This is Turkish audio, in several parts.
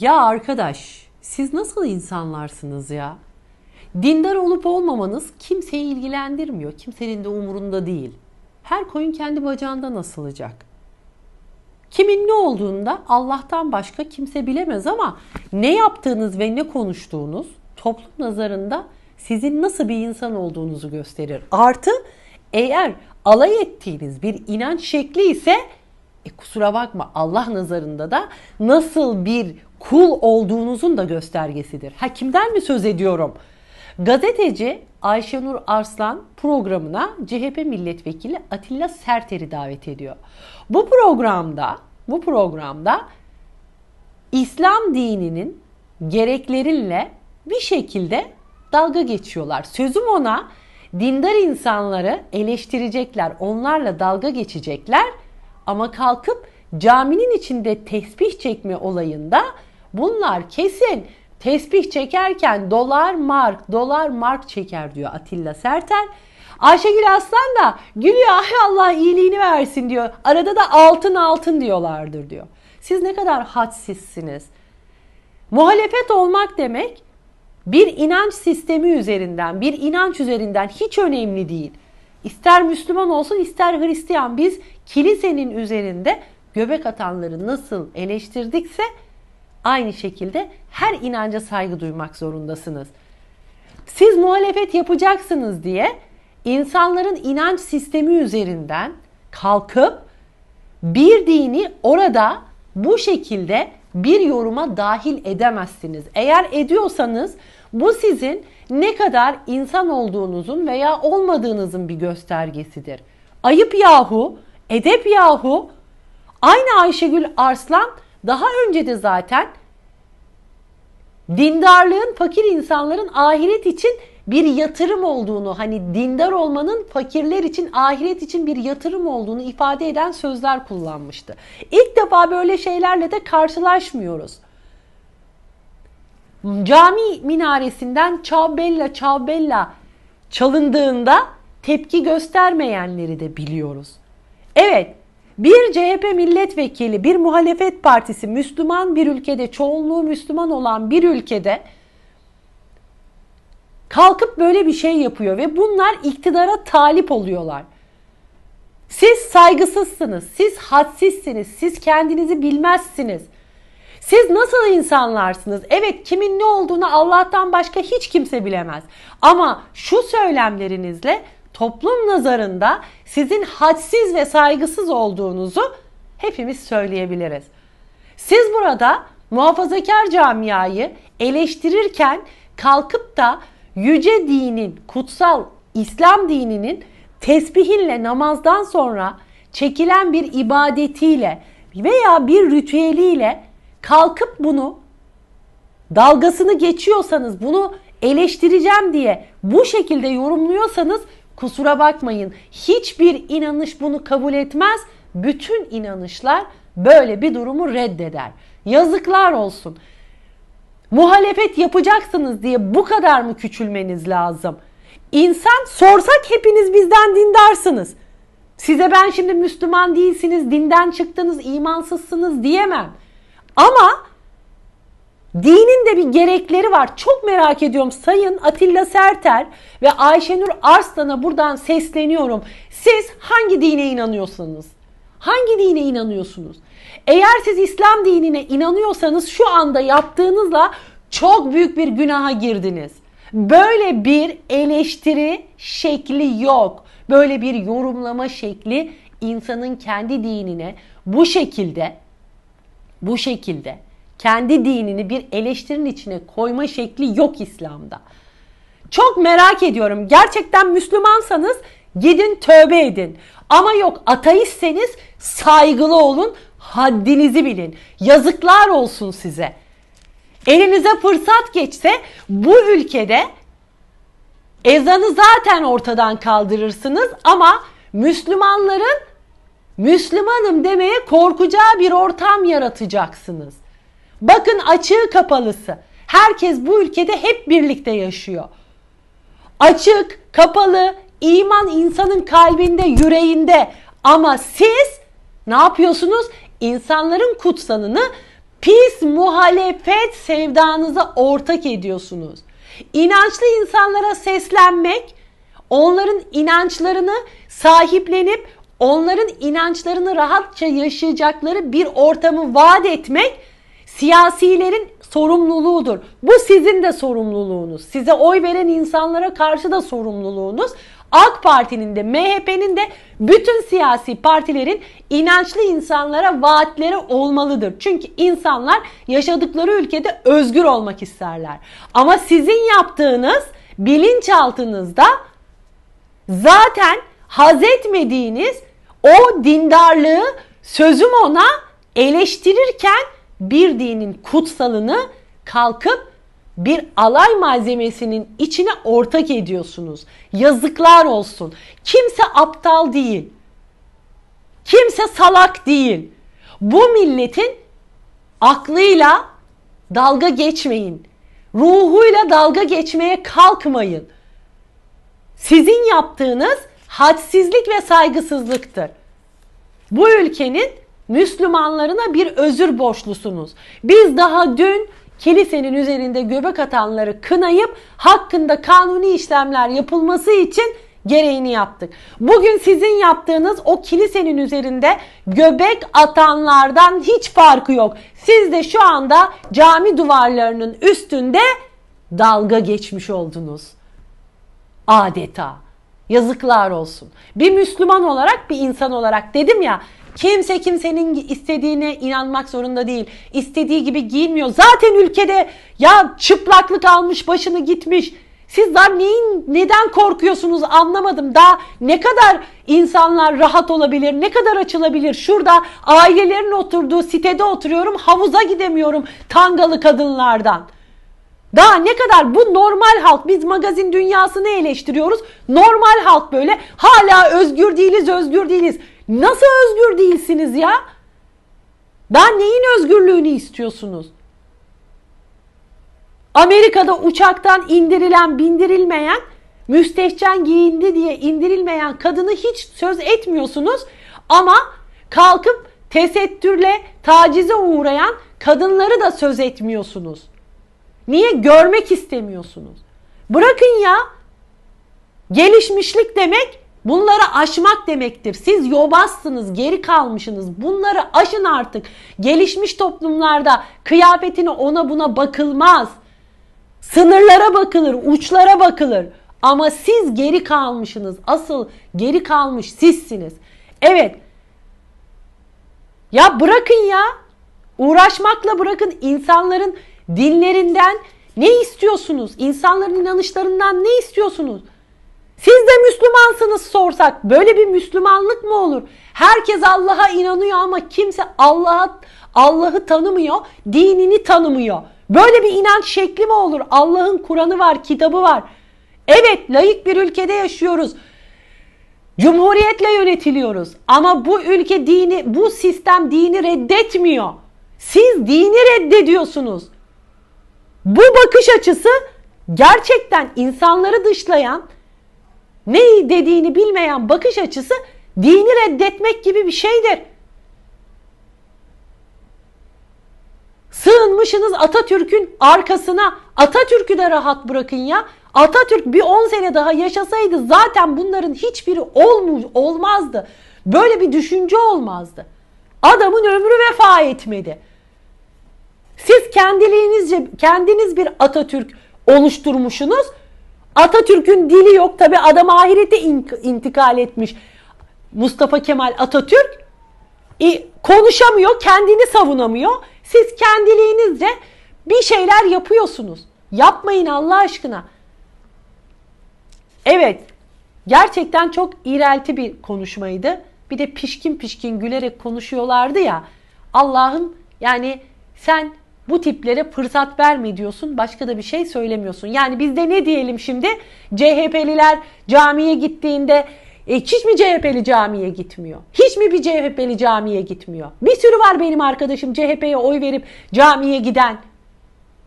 Ya arkadaş siz nasıl insanlarsınız ya? Dindar olup olmamanız kimseyi ilgilendirmiyor. Kimsenin de umurunda değil. Her koyun kendi bacağında nasılacak? Kimin ne olduğunda Allah'tan başka kimse bilemez ama ne yaptığınız ve ne konuştuğunuz toplum nazarında sizin nasıl bir insan olduğunuzu gösterir. Artı eğer alay ettiğiniz bir inanç şekli ise e kusura bakma Allah nazarında da nasıl bir kul olduğunuzun da göstergesidir. Ha kimden mi söz ediyorum? Gazeteci Ayşenur Arslan programına CHP milletvekili Atilla Serter'i davet ediyor. Bu programda bu programda İslam dininin gereklerinle bir şekilde dalga geçiyorlar. Sözüm ona dindar insanları eleştirecekler, onlarla dalga geçecekler ama kalkıp caminin içinde tesbih çekme olayında Bunlar kesin tesbih çekerken dolar mark dolar mark çeker diyor Atilla Sertel. Ayşegül Aslan da gülüyor ay Allah iyiliğini versin diyor. Arada da altın altın diyorlardır diyor. Siz ne kadar hadsizsiniz. Muhalefet olmak demek bir inanç sistemi üzerinden, bir inanç üzerinden hiç önemli değil. İster Müslüman olsun ister Hristiyan biz kilisenin üzerinde göbek atanları nasıl eleştirdikse Aynı şekilde her inanca saygı duymak zorundasınız. Siz muhalefet yapacaksınız diye insanların inanç sistemi üzerinden kalkıp bir dini orada bu şekilde bir yoruma dahil edemezsiniz. Eğer ediyorsanız bu sizin ne kadar insan olduğunuzun veya olmadığınızın bir göstergesidir. Ayıp yahu, edep yahu. Aynı Ayşegül Arslan daha önce de zaten dindarlığın fakir insanların ahiret için bir yatırım olduğunu, hani dindar olmanın fakirler için, ahiret için bir yatırım olduğunu ifade eden sözler kullanmıştı. İlk defa böyle şeylerle de karşılaşmıyoruz. Cami minaresinden çabella çabella çalındığında tepki göstermeyenleri de biliyoruz. Evet, bir CHP milletvekili, bir muhalefet partisi Müslüman bir ülkede, çoğunluğu Müslüman olan bir ülkede kalkıp böyle bir şey yapıyor ve bunlar iktidara talip oluyorlar. Siz saygısızsınız, siz hadsizsiniz, siz kendinizi bilmezsiniz. Siz nasıl insanlarsınız? Evet kimin ne olduğunu Allah'tan başka hiç kimse bilemez. Ama şu söylemlerinizle toplum nazarında sizin hadsiz ve saygısız olduğunuzu hepimiz söyleyebiliriz. Siz burada muhafazakar camiayı eleştirirken kalkıp da yüce dinin, kutsal İslam dininin tesbihinle namazdan sonra çekilen bir ibadetiyle veya bir ritüeliyle kalkıp bunu dalgasını geçiyorsanız, bunu eleştireceğim diye bu şekilde yorumluyorsanız Kusura bakmayın. Hiçbir inanış bunu kabul etmez. Bütün inanışlar böyle bir durumu reddeder. Yazıklar olsun. Muhalefet yapacaksınız diye bu kadar mı küçülmeniz lazım? İnsan sorsak hepiniz bizden dindarsınız. Size ben şimdi Müslüman değilsiniz, dinden çıktınız, imansızsınız diyemem. Ama Dinin de bir gerekleri var. Çok merak ediyorum. Sayın Atilla Serter ve Ayşenur Arslan'a buradan sesleniyorum. Siz hangi dine inanıyorsanız, hangi dine inanıyorsunuz? Eğer siz İslam dinine inanıyorsanız şu anda yaptığınızla çok büyük bir günaha girdiniz. Böyle bir eleştiri şekli yok. Böyle bir yorumlama şekli insanın kendi dinine bu şekilde bu şekilde kendi dinini bir eleştirin içine koyma şekli yok İslam'da. Çok merak ediyorum. Gerçekten Müslümansanız gidin tövbe edin. Ama yok ateistseniz saygılı olun, haddinizi bilin. Yazıklar olsun size. Elinize fırsat geçse bu ülkede ezanı zaten ortadan kaldırırsınız ama Müslümanların Müslümanım demeye korkacağı bir ortam yaratacaksınız. Bakın açığı kapalısı. Herkes bu ülkede hep birlikte yaşıyor. Açık, kapalı, iman insanın kalbinde, yüreğinde. Ama siz ne yapıyorsunuz? İnsanların kutsanını pis muhalefet sevdanıza ortak ediyorsunuz. İnançlı insanlara seslenmek, onların inançlarını sahiplenip onların inançlarını rahatça yaşayacakları bir ortamı vaat etmek siyasilerin sorumluluğudur. Bu sizin de sorumluluğunuz. Size oy veren insanlara karşı da sorumluluğunuz. AK Parti'nin de MHP'nin de bütün siyasi partilerin inançlı insanlara vaatleri olmalıdır. Çünkü insanlar yaşadıkları ülkede özgür olmak isterler. Ama sizin yaptığınız bilinçaltınızda zaten haz etmediğiniz o dindarlığı sözüm ona eleştirirken bir dinin kutsalını kalkıp bir alay malzemesinin içine ortak ediyorsunuz. Yazıklar olsun. Kimse aptal değil. Kimse salak değil. Bu milletin aklıyla dalga geçmeyin. Ruhuyla dalga geçmeye kalkmayın. Sizin yaptığınız hadsizlik ve saygısızlıktır. Bu ülkenin Müslümanlarına bir özür borçlusunuz. Biz daha dün kilisenin üzerinde göbek atanları kınayıp hakkında kanuni işlemler yapılması için gereğini yaptık. Bugün sizin yaptığınız o kilisenin üzerinde göbek atanlardan hiç farkı yok. Siz de şu anda cami duvarlarının üstünde dalga geçmiş oldunuz. Adeta. Yazıklar olsun. Bir Müslüman olarak, bir insan olarak dedim ya, kimse kimsenin istediğine inanmak zorunda değil. İstediği gibi giyinmiyor. Zaten ülkede ya çıplaklık almış, başını gitmiş. Siz neyin, neden korkuyorsunuz anlamadım. Daha ne kadar insanlar rahat olabilir, ne kadar açılabilir? Şurada ailelerin oturduğu sitede oturuyorum, havuza gidemiyorum tangalı kadınlardan. Daha ne kadar bu normal halk biz magazin dünyasını eleştiriyoruz. Normal halk böyle hala özgür değiliz özgür değiliz. Nasıl özgür değilsiniz ya? Daha neyin özgürlüğünü istiyorsunuz? Amerika'da uçaktan indirilen bindirilmeyen müstehcen giyindi diye indirilmeyen kadını hiç söz etmiyorsunuz ama kalkıp tesettürle tacize uğrayan kadınları da söz etmiyorsunuz. Niye görmek istemiyorsunuz? Bırakın ya. Gelişmişlik demek bunları aşmak demektir. Siz yobazsınız, geri kalmışsınız. Bunları aşın artık. Gelişmiş toplumlarda kıyafetine ona buna bakılmaz. Sınırlara bakılır, uçlara bakılır. Ama siz geri kalmışsınız. Asıl geri kalmış sizsiniz. Evet. Ya bırakın ya. Uğraşmakla bırakın insanların dinlerinden ne istiyorsunuz? İnsanların inanışlarından ne istiyorsunuz? Siz de Müslümansınız sorsak böyle bir Müslümanlık mı olur? Herkes Allah'a inanıyor ama kimse Allah'a Allah'ı tanımıyor, dinini tanımıyor. Böyle bir inanç şekli mi olur? Allah'ın Kur'an'ı var, kitabı var. Evet, layık bir ülkede yaşıyoruz. Cumhuriyetle yönetiliyoruz. Ama bu ülke dini, bu sistem dini reddetmiyor. Siz dini reddediyorsunuz. Bu bakış açısı gerçekten insanları dışlayan, neyi dediğini bilmeyen bakış açısı dini reddetmek gibi bir şeydir. Sığınmışsınız Atatürk'ün arkasına. Atatürk'ü de rahat bırakın ya. Atatürk bir 10 sene daha yaşasaydı zaten bunların hiçbiri olmuş olmazdı. Böyle bir düşünce olmazdı. Adamın ömrü vefa etmedi. Siz kendiliğinizce kendiniz bir Atatürk oluşturmuşsunuz. Atatürk'ün dili yok. Tabi adam ahirete intikal etmiş. Mustafa Kemal Atatürk e, konuşamıyor, kendini savunamıyor. Siz kendiliğinizce bir şeyler yapıyorsunuz. Yapmayın Allah aşkına. Evet, gerçekten çok iğrelti bir konuşmaydı. Bir de pişkin pişkin gülerek konuşuyorlardı ya. Allah'ım yani sen bu tiplere fırsat verme diyorsun. Başka da bir şey söylemiyorsun. Yani biz de ne diyelim şimdi? CHP'liler camiye gittiğinde e, hiç mi CHP'li camiye gitmiyor? Hiç mi bir CHP'li camiye gitmiyor? Bir sürü var benim arkadaşım CHP'ye oy verip camiye giden,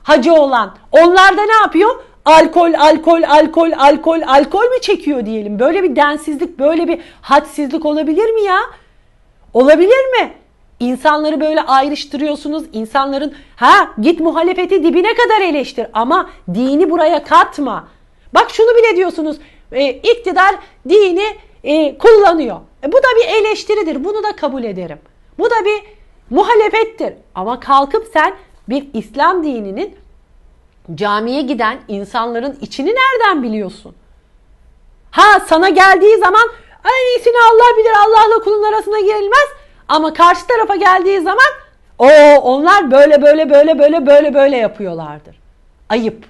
hacı olan. Onlar da ne yapıyor? Alkol, alkol, alkol, alkol, alkol mü çekiyor diyelim? Böyle bir densizlik, böyle bir hadsizlik olabilir mi ya? Olabilir mi? İnsanları böyle ayrıştırıyorsunuz. İnsanların ha git muhalefeti dibine kadar eleştir ama dini buraya katma. Bak şunu bile diyorsunuz. E, iktidar dini e, kullanıyor. E, bu da bir eleştiridir. Bunu da kabul ederim. Bu da bir muhalefettir. Ama kalkıp sen bir İslam dininin camiye giden insanların içini nereden biliyorsun? Ha sana geldiği zaman en iyisini Allah bilir Allah'la kulun arasına gelmez. Ama karşı tarafa geldiği zaman o onlar böyle böyle böyle böyle böyle böyle yapıyorlardır. Ayıp.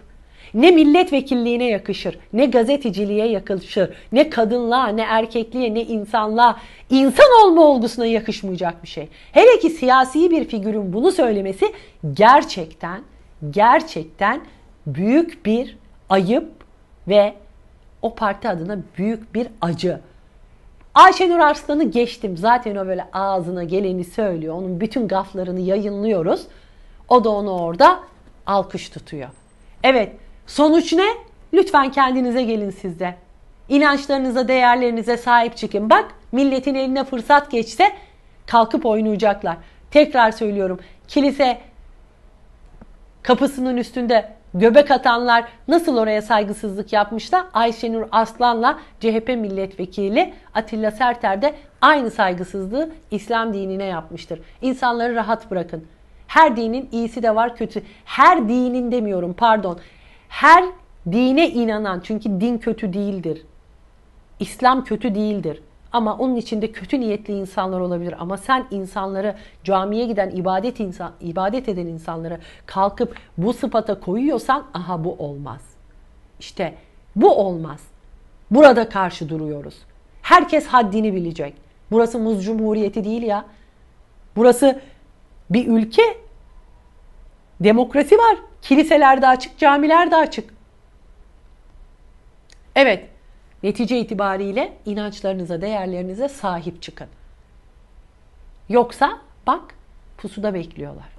Ne milletvekilliğine yakışır, ne gazeteciliğe yakışır, ne kadınlığa, ne erkekliğe, ne insanlığa, insan olma olgusuna yakışmayacak bir şey. Hele ki siyasi bir figürün bunu söylemesi gerçekten, gerçekten büyük bir ayıp ve o parti adına büyük bir acı. Ayşenur Arslan'ı geçtim. Zaten o böyle ağzına geleni söylüyor. Onun bütün gaflarını yayınlıyoruz. O da onu orada alkış tutuyor. Evet sonuç ne? Lütfen kendinize gelin sizde. İnançlarınıza, değerlerinize sahip çıkın. Bak milletin eline fırsat geçse kalkıp oynayacaklar. Tekrar söylüyorum kilise kapısının üstünde göbek atanlar nasıl oraya saygısızlık yapmış da Ayşenur Aslan'la CHP milletvekili Atilla Serter de aynı saygısızlığı İslam dinine yapmıştır. İnsanları rahat bırakın. Her dinin iyisi de var kötü. Her dinin demiyorum pardon. Her dine inanan çünkü din kötü değildir. İslam kötü değildir. Ama onun içinde kötü niyetli insanlar olabilir. Ama sen insanları camiye giden ibadet insan, ibadet eden insanları kalkıp bu sıfata koyuyorsan aha bu olmaz. İşte bu olmaz. Burada karşı duruyoruz. Herkes haddini bilecek. Burası muz cumhuriyeti değil ya. Burası bir ülke. Demokrasi var. Kiliseler de açık, camiler de açık. Evet, Netice itibariyle inançlarınıza, değerlerinize sahip çıkın. Yoksa bak pusuda bekliyorlar.